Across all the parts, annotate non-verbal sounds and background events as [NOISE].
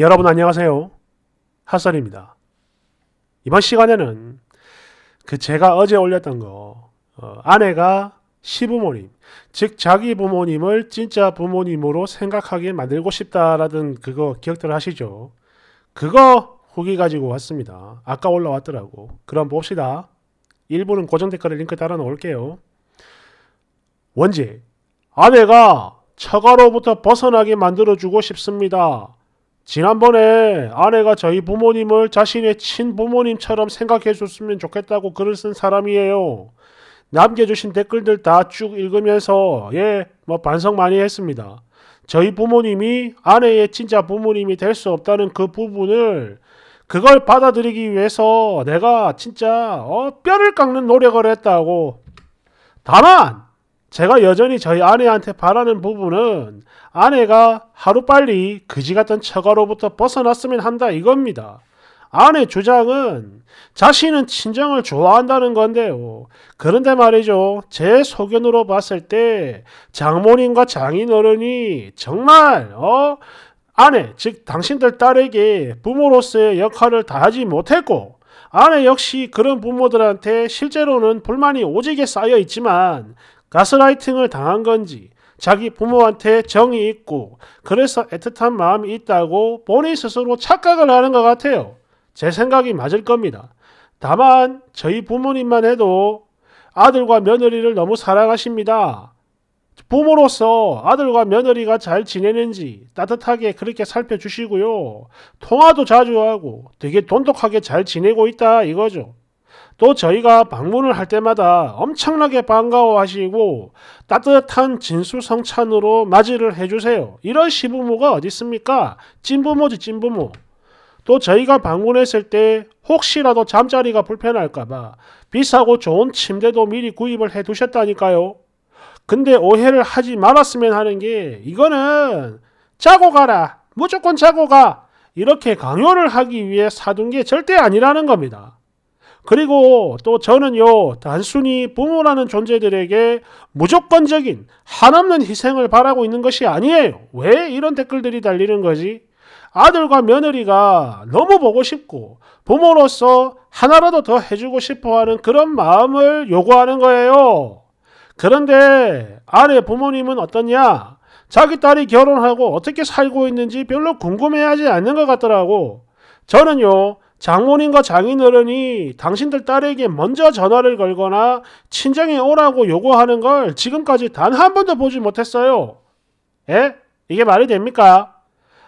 여러분 안녕하세요. 핫설입니다. 이번 시간에는 그 제가 어제 올렸던 거 어, 아내가 시부모님, 즉 자기 부모님을 진짜 부모님으로 생각하게 만들고 싶다라는 그거 기억들 하시죠? 그거 후기 가지고 왔습니다. 아까 올라왔더라고. 그럼 봅시다. 일부는 고정 댓글에 링크 달아 놓을게요 원제 아내가 처가로부터 벗어나게 만들어주고 싶습니다. 지난번에 아내가 저희 부모님을 자신의 친부모님처럼 생각해 줬으면 좋겠다고 글을 쓴 사람이에요. 남겨주신 댓글들 다 쭉 읽으면서 예, 뭐 반성 많이 했습니다. 저희 부모님이 아내의 진짜 부모님이 될 수 없다는 그 부분을 그걸 받아들이기 위해서 내가 진짜 어, 뼈를 깎는 노력을 했다고. 다만 제가 여전히 저희 아내한테 바라는 부분은 아내가 하루빨리 그지 같은 처가로부터 벗어났으면 한다 이겁니다. 아내 주장은 자신은 친정을 좋아한다는 건데요. 그런데 말이죠. 제 소견으로 봤을 때 장모님과 장인어른이 정말 어 아내 즉 당신들 딸에게 부모로서의 역할을 다하지 못했고 아내 역시 그런 부모들한테 실제로는 불만이 오지게 쌓여 있지만 가스라이팅을 당한 건지 자기 부모한테 정이 있고 그래서 애틋한 마음이 있다고 본인 스스로 착각을 하는 것 같아요. 제 생각이 맞을 겁니다. 다만 저희 부모님만 해도 아들과 며느리를 너무 사랑하십니다. 부모로서 아들과 며느리가 잘 지내는지 따뜻하게 그렇게 살펴주시고요. 통화도 자주 하고 되게 돈독하게 잘 지내고 있다 이거죠. 또 저희가 방문을 할 때마다 엄청나게 반가워하시고 따뜻한 진수성찬으로 맞이를 해주세요. 이런 시부모가 어디 있습니까? 찐부모지 찐부모. 또 저희가 방문했을 때 혹시라도 잠자리가 불편할까봐 비싸고 좋은 침대도 미리 구입을 해 두셨다니까요. 근데 오해를 하지 말았으면 하는 게 이거는 자고 가라. 무조건 자고 가. 이렇게 강요를 하기 위해 사둔 게 절대 아니라는 겁니다. 그리고 또 저는요, 단순히 부모라는 존재들에게 무조건적인 한없는 희생을 바라고 있는 것이 아니에요. 왜 이런 댓글들이 달리는 거지? 아들과 며느리가 너무 보고 싶고 부모로서 하나라도 더 해주고 싶어 하는 그런 마음을 요구하는 거예요. 그런데 아내 부모님은 어떠냐? 자기 딸이 결혼하고 어떻게 살고 있는지 별로 궁금해하지 않는 것 같더라고. 저는요, 장모님과 장인어른이 당신들 딸에게 먼저 전화를 걸거나 친정에 오라고 요구하는 걸 지금까지 단 한 번도 보지 못했어요. 에? 이게 말이 됩니까?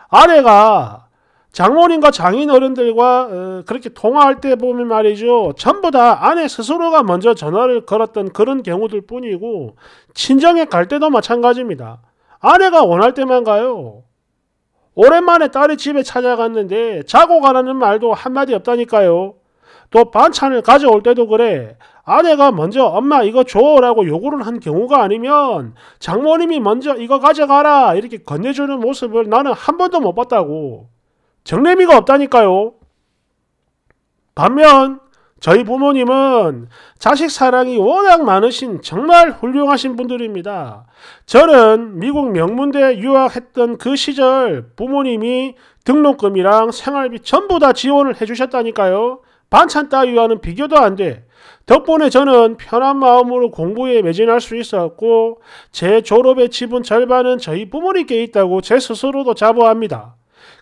아내가 장모님과 장인어른들과 어, 그렇게 통화할 때 보면 말이죠. 전부 다 아내 스스로가 먼저 전화를 걸었던 그런 경우들 뿐이고 친정에 갈 때도 마찬가지입니다. 아내가 원할 때만 가요. 오랜만에 딸이 집에 찾아갔는데 자고 가라는 말도 한마디 없다니까요. 또 반찬을 가져올 때도 그래. 아내가 먼저 엄마 이거 줘라고 요구를 한 경우가 아니면 장모님이 먼저 이거 가져가라 이렇게 건네주는 모습을 나는 한 번도 못 봤다고. 정례미가 없다니까요. 반면 저희 부모님은 자식 사랑이 워낙 많으신 정말 훌륭하신 분들입니다. 저는 미국 명문대 유학했던 그 시절 부모님이 등록금이랑 생활비 전부 다 지원을 해주셨다니까요. 반찬 따위와는 비교도 안 돼. 덕분에 저는 편한 마음으로 공부에 매진할 수 있었고, 제 졸업의 지분 절반은 저희 부모님께 있다고 제 스스로도 자부합니다.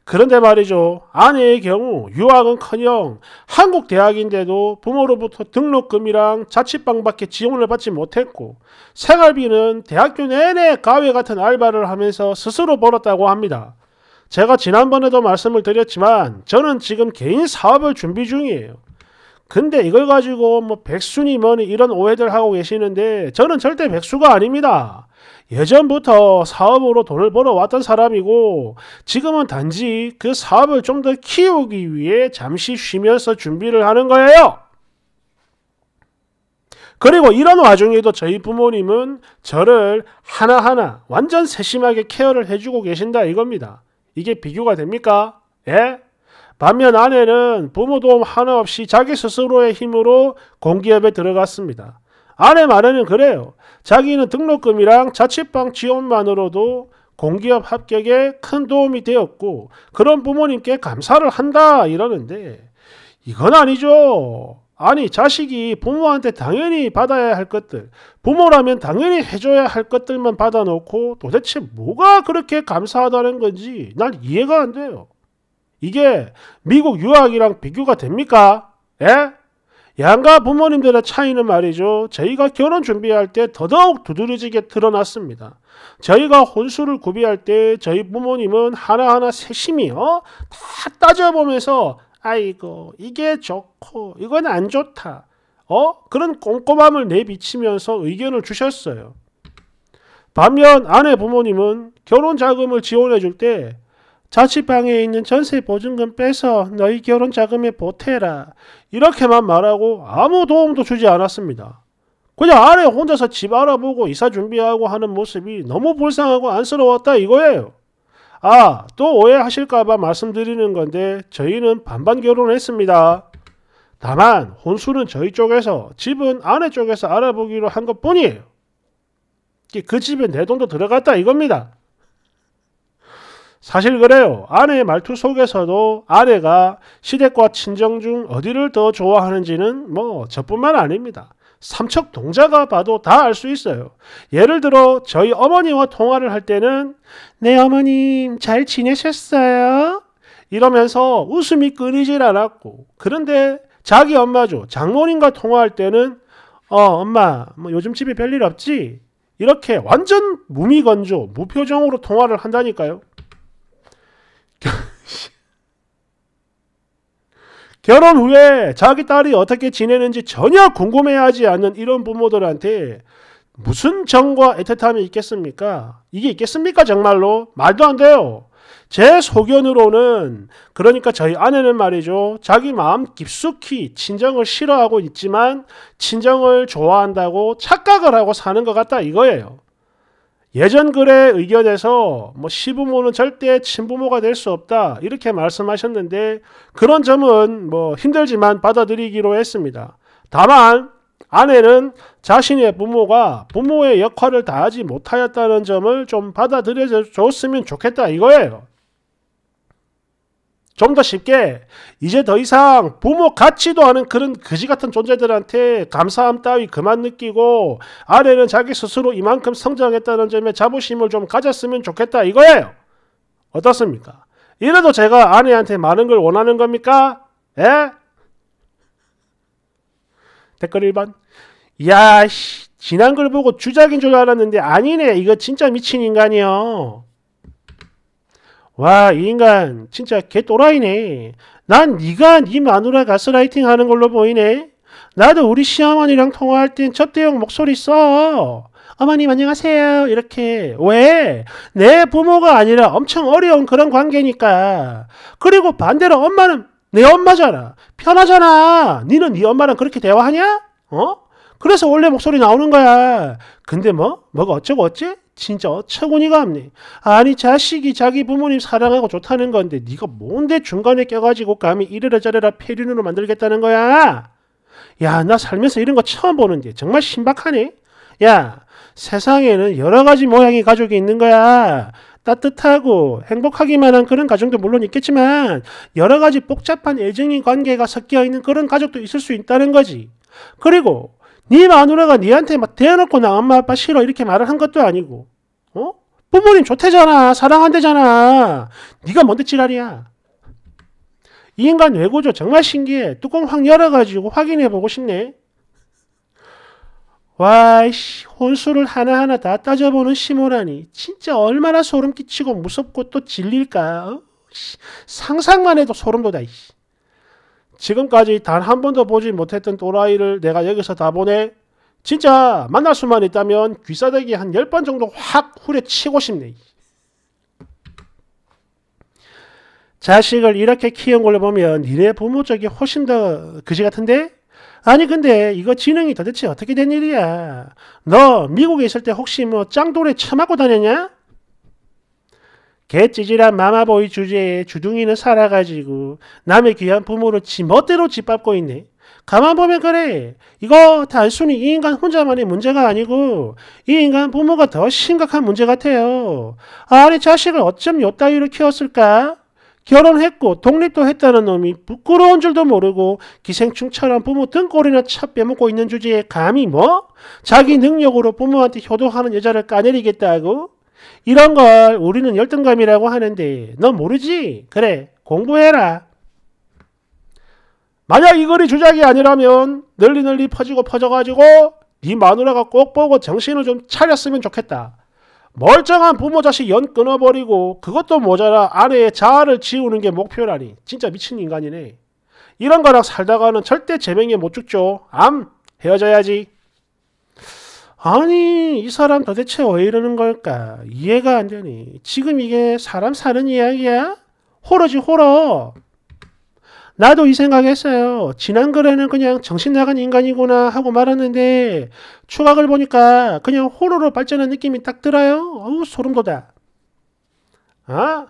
그런데 말이죠. 아내의 경우 유학은커녕 한국 대학인데도 부모로부터 등록금이랑 자취방밖에 지원을 받지 못했고 생활비는 대학교 내내 가외 같은 알바를 하면서 스스로 벌었다고 합니다. 제가 지난번에도 말씀을 드렸지만 저는 지금 개인 사업을 준비 중이에요. 근데 이걸 가지고 뭐 백수니 뭐니 이런 오해들 하고 계시는데 저는 절대 백수가 아닙니다. 예전부터 사업으로 돈을 벌어왔던 사람이고 지금은 단지 그 사업을 좀 더 키우기 위해 잠시 쉬면서 준비를 하는 거예요. 그리고 이런 와중에도 저희 부모님은 저를 하나하나 완전 세심하게 케어를 해주고 계신다 이겁니다. 이게 비교가 됩니까? 예? 반면 아내는 부모 도움 하나 없이 자기 스스로의 힘으로 공기업에 들어갔습니다. 아내 말에는 그래요. 자기는 등록금이랑 자취방 지원만으로도 공기업 합격에 큰 도움이 되었고 그런 부모님께 감사를 한다 이러는데 이건 아니죠. 아니 자식이 부모한테 당연히 받아야 할 것들 부모라면 당연히 해줘야 할 것들만 받아놓고 도대체 뭐가 그렇게 감사하다는 건지 난 이해가 안 돼요. 이게 미국 유학이랑 비교가 됩니까? 예? 양가 부모님들의 차이는 말이죠. 저희가 결혼 준비할 때 더더욱 두드러지게 드러났습니다. 저희가 혼수를 구비할 때 저희 부모님은 하나하나 세심히 어? 다 따져보면서 아이고 이게 좋고 이건 안 좋다. 어? 그런 꼼꼼함을 내비치면서 의견을 주셨어요. 반면 아내 부모님은 결혼 자금을 지원해 줄때 자취방에 있는 전세 보증금 빼서 너희 결혼 자금에 보태라. 이렇게만 말하고 아무 도움도 주지 않았습니다. 그냥 아래 혼자서 집 알아보고 이사 준비하고 하는 모습이 너무 불쌍하고 안쓰러웠다 이거예요. 아, 또 오해하실까봐 말씀드리는 건데 저희는 반반 결혼했습니다. 다만 혼수는 저희 쪽에서 집은 아내 쪽에서 알아보기로 한 것뿐이에요. 그 집에 내 돈도 들어갔다 이겁니다. 사실 그래요. 아내의 말투 속에서도 아내가 시댁과 친정 중 어디를 더 좋아하는지는 뭐 저뿐만 아닙니다. 삼척 동자가 봐도 다 알 수 있어요. 예를 들어 저희 어머니와 통화를 할 때는 내 네, 어머님 잘 지내셨어요? 이러면서 웃음이 끊이질 않았고 그런데 자기 엄마죠 장모님과 통화할 때는 어 엄마 뭐 요즘 집에 별일 없지? 이렇게 완전 무미건조 무표정으로 통화를 한다니까요. 결혼 후에 자기 딸이 어떻게 지내는지 전혀 궁금해하지 않는 이런 부모들한테 무슨 정과 애틋함이 있겠습니까? 이게 있겠습니까? 정말로 말도 안 돼요. 제 소견으로는 그러니까 저희 아내는 말이죠. 자기 마음 깊숙이 친정을 싫어하고 있지만 친정을 좋아한다고 착각을 하고 사는 것 같다 이거예요. 예전 글의 의견에서 뭐 시부모는 절대 친부모가 될 수 없다 이렇게 말씀하셨는데 그런 점은 뭐 힘들지만 받아들이기로 했습니다. 다만 아내는 자신의 부모가 부모의 역할을 다하지 못하였다는 점을 좀 받아들여 줬으면 좋겠다 이거예요. 좀더 쉽게 이제 더 이상 부모 같이도 하는 그런 거지 같은 존재들한테 감사함 따위 그만 느끼고 아내는 자기 스스로 이만큼 성장했다는 점에 자부심을 좀 가졌으면 좋겠다 이거예요. 어떻습니까? 이래도 제가 아내한테 많은 걸 원하는 겁니까? 예? 댓글 1번. 야, 씨, 지난 걸 보고 주작인 줄 알았는데 아니네. 이거 진짜 미친 인간이요. 와, 이 인간 진짜 개 또라이네. 난 네가 네 마누라 가스라이팅 하는 걸로 보이네. 나도 우리 시어머니랑 통화할 땐 첫대용 목소리 써. 어머님 안녕하세요. 이렇게. 왜? 내 부모가 아니라 엄청 어려운 그런 관계니까. 그리고 반대로 엄마는 내 엄마잖아. 편하잖아. 니는 네 엄마랑 그렇게 대화하냐? 어? 그래서 원래 목소리 나오는 거야. 근데 뭐? 뭐가 어쩌고 어째? 진짜 어처구니가 없네. 아니 자식이 자기 부모님 사랑하고 좋다는 건데 네가 뭔데 중간에 껴가지고 감히 이래라 저래라 폐륜으로 만들겠다는 거야. 야 나 살면서 이런 거 처음 보는데 정말 신박하네. 야 세상에는 여러 가지 모양의 가족이 있는 거야. 따뜻하고 행복하기만 한 그런 가정도 물론 있겠지만 여러 가지 복잡한 애정의 관계가 섞여 있는 그런 가족도 있을 수 있다는 거지. 그리고 네 마누라가 네한테 막 대놓고 나 엄마 아빠 싫어 이렇게 말을 한 것도 아니고 어? 부모님 좋대잖아. 사랑한대잖아. 네가 뭔데 지랄이야. 이 인간 외고죠 정말 신기해. 뚜껑 확 열어가지고 확인해보고 싶네. 와이씨 혼수를 하나하나 다 따져보는 시모라니 진짜 얼마나 소름 끼치고 무섭고 또 질릴까 어? 상상만 해도 소름 돋아 지금까지 단 한 번도 보지 못했던 또라이를 내가 여기서 다 보네 진짜 만날 수만 있다면 귀싸대기 한 10번 정도 확 후려치고 싶네. 자식을 이렇게 키운 걸로 보면 니네 부모 쪽이 훨씬 더 그지 같은데? 아니 근데 이거 지능이 도대체 어떻게 된 일이야? 너 미국에 있을 때 혹시 뭐 짱돌에 처맞고 다녔냐? 개찌질한 마마보이 주제에 주둥이는 살아가지고 남의 귀한 부모를 지 멋대로 짓밟고 있네. 가만 보면 그래. 이거 단순히 이 인간 혼자만의 문제가 아니고 이 인간 부모가 더 심각한 문제 같아요. 아니 자식을 어쩜 요따위로 키웠을까? 결혼했고 독립도 했다는 놈이 부끄러운 줄도 모르고 기생충처럼 부모 등골이나 차 빼먹고 있는 주제에 감히 뭐? 자기 능력으로 부모한테 효도하는 여자를 까내리겠다고? 이런 걸 우리는 열등감이라고 하는데 넌 모르지? 그래 공부해라. 만약 이 글이 주작이 아니라면 널리 널리 퍼지고 퍼져가지고 네 마누라가 꼭 보고 정신을 좀 차렸으면 좋겠다. 멀쩡한 부모 자식 연 끊어버리고 그것도 모자라 아내의 자아를 지우는 게 목표라니 진짜 미친 인간이네. 이런 거랑 살다가는 절대 제명에 못 죽죠. 암 헤어져야지. 아니 이 사람 도대체 왜 이러는 걸까 이해가 안 되니 지금 이게 사람 사는 이야기야? 호러지 호러. 나도 이 생각했어요. 지난 글에는 그냥 정신 나간 인간이구나 하고 말았는데 추각을 보니까 그냥 호러로 발전한 느낌이 딱 들어요. 어우 소름 돋아. 아?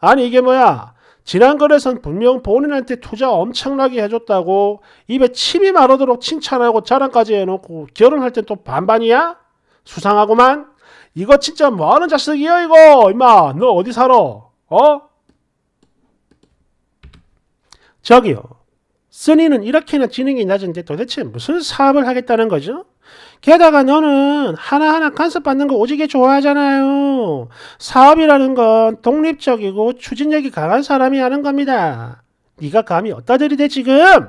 아니 이게 뭐야? 지난 글에선 분명 본인한테 투자 엄청나게 해줬다고 입에 침이 마르도록 칭찬하고 자랑까지 해놓고 결혼할 땐 또 반반이야? 수상하고만 이거 진짜 뭐하는 자식이야 이거? 임마 너 어디 살아? 어? 저기요. 쓰니는 이렇게나 지능이 낮은데 도대체 무슨 사업을 하겠다는 거죠? 게다가 너는 하나하나 간섭받는 거 오지게 좋아하잖아요. 사업이라는 건 독립적이고 추진력이 강한 사람이 하는 겁니다. 네가 감히 어디다 들이대 지금?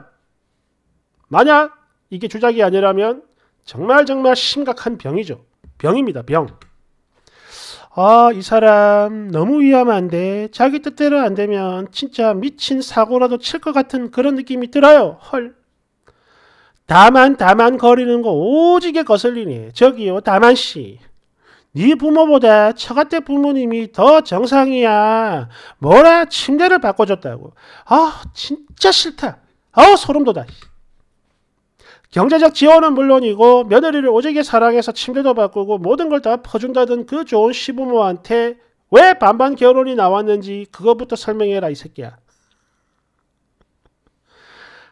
만약 이게 주작이 아니라면 정말 정말 심각한 병이죠. 병입니다. 병. 아, 이 사람 너무 위험한데 자기 뜻대로 안 되면 진짜 미친 사고라도 칠 것 같은 그런 느낌이 들어요. 헐. 다만 다만 거리는 거 오지게 거슬리네. 저기요 다만 씨. 네 부모보다 처갓댁 부모님이 더 정상이야. 뭐라 침대를 바꿔줬다고. 아 진짜 싫다. 아 소름 돋아. 경제적 지원은 물론이고 며느리를 오지게 사랑해서 침대도 바꾸고 모든 걸 다 퍼준다던 그 좋은 시부모한테 왜 반반 결혼이 나왔는지 그것부터 설명해라 이 새끼야.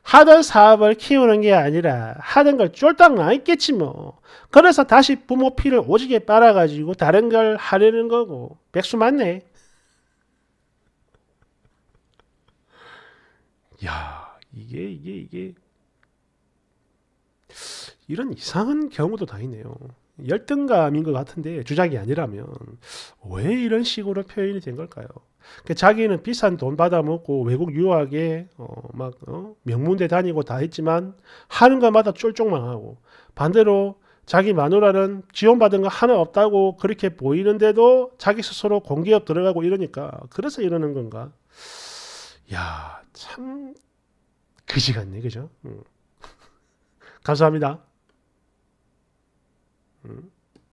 하던 사업을 키우는 게 아니라 하던 걸 쫄딱 망했겠지 뭐. 그래서 다시 부모 피를 오지게 빨아가지고 다른 걸 하려는 거고. 백수 맞네. 야 이게 이게 이게 이런 이상한 경우도 다 있네요. 열등감인 것 같은데 주작이 아니라면 왜 이런 식으로 표현이 된 걸까요? 그러니까 자기는 비싼 돈 받아먹고 외국 유학에 어, 막 어, 명문대 다니고 다 했지만 하는 것마다 쫄쫄만 하고 반대로 자기 마누라는 지원받은 거 하나 없다고 그렇게 보이는데도 자기 스스로 공기업 들어가고 이러니까 그래서 이러는 건가? 야참 그지 같네 그죠? 음. [LAUGHS] 감사합니다. Mm.